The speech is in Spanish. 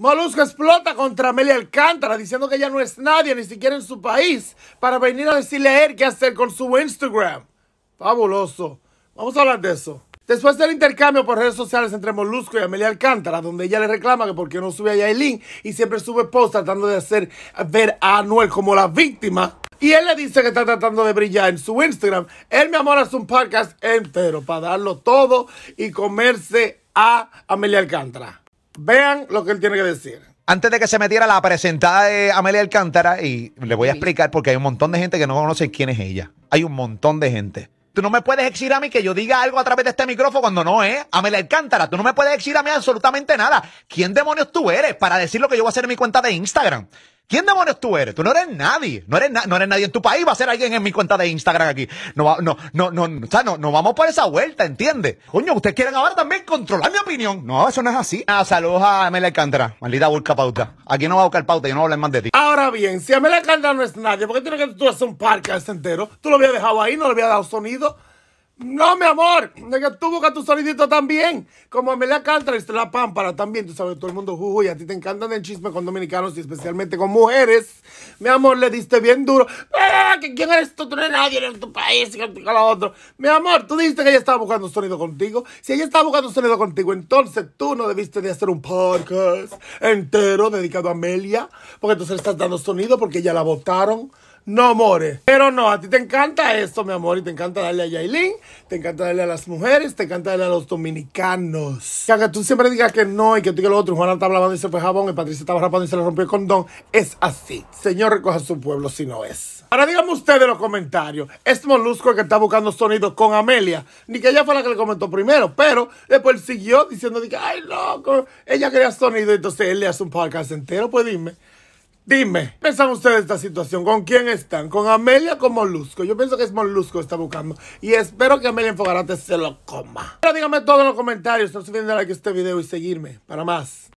Molusco explota contra Amelia Alcántara diciendo que ella no es nadie, ni siquiera en su país, para venir a decirle a él qué hacer con su Instagram. Fabuloso. Vamos a hablar de eso. Después del intercambio por redes sociales entre Molusco y Amelia Alcántara, donde ella le reclama que por qué no sube a Yailin y siempre sube post tratando de hacer ver a Anuel como la víctima. Y él le dice que está tratando de brillar en su Instagram. Él, me amor, hace un podcast entero para darlo todo y comerse a Amelia Alcántara. Vean lo que él tiene que decir. Antes de que se metiera la presentada de Amelia Alcántara, y le voy a explicar porque hay un montón de gente que no conoce quién es ella. Hay un montón de gente. Tú no me puedes exigir a mí que yo diga algo a través de este micrófono cuando no es. Amelia Alcántara, tú no me puedes exigir a mí absolutamente nada. ¿Quién demonios tú eres para decir lo que yo voy a hacer en mi cuenta de Instagram? ¿Quién demonios tú eres? Tú no eres nadie. No eres, no eres nadie en tu país. Va a ser alguien en mi cuenta de Instagram aquí. No, no, no, no, no, no, no vamos por esa vuelta, ¿entiendes? Coño, ustedes quieren ahora también controlar mi opinión. No, eso no es así. Ah, saludos a Amelia Alcántara. Maldita busca pauta. Aquí no va a buscar pauta, yo no voy a hablar más de ti. Ahora bien, si Amelia Alcántara no es nadie, ¿por qué tiene que tú hacer un parque ese entero? Tú lo habías dejado ahí, no le había dado sonido. No, mi amor, que tú buscas tu sonido también. Como Amelia le y La Pámpara también, tú sabes, todo el mundo jujuy, y a ti te encantan el chisme con dominicanos y especialmente con mujeres. Mi amor, le diste bien duro. Ah, que ¿Quién eres tú? Tú no eres nadie en tu país, otro. Mi amor, tú dijiste que ella estaba buscando sonido contigo. Si ella estaba buscando sonido contigo, entonces tú no debiste de hacer un podcast entero dedicado a Amelia, porque entonces le estás dando sonido porque ya la votaron no more. Pero no, a ti te encanta eso, mi amor, y te encanta darle a Yailin, te encanta darle a las mujeres, te encanta darle a los dominicanos. sea que tú siempre digas que no y que tú que lo otro, Juana estaba lavando y se fue jabón, y Patricia estaba rapando y se le rompió el condón, es así. Señor, recoja su pueblo si no es. Ahora díganme ustedes en los comentarios, ¿es Molusco el que está buscando sonido con Amelia? Ni que ella fue la que le comentó primero, pero después siguió diciendo, ay, loco, ella quería sonido, entonces él le hace un podcast entero, pues dime. Dime, ¿qué ¿pensan ustedes esta situación? ¿Con quién están? ¿Con Amelia o con Molusco? Yo pienso que es Molusco que está buscando. Y espero que Amelia Enfogarate se lo coma. Pero díganme todo en los comentarios. No se olviden de like a este video y seguirme para más.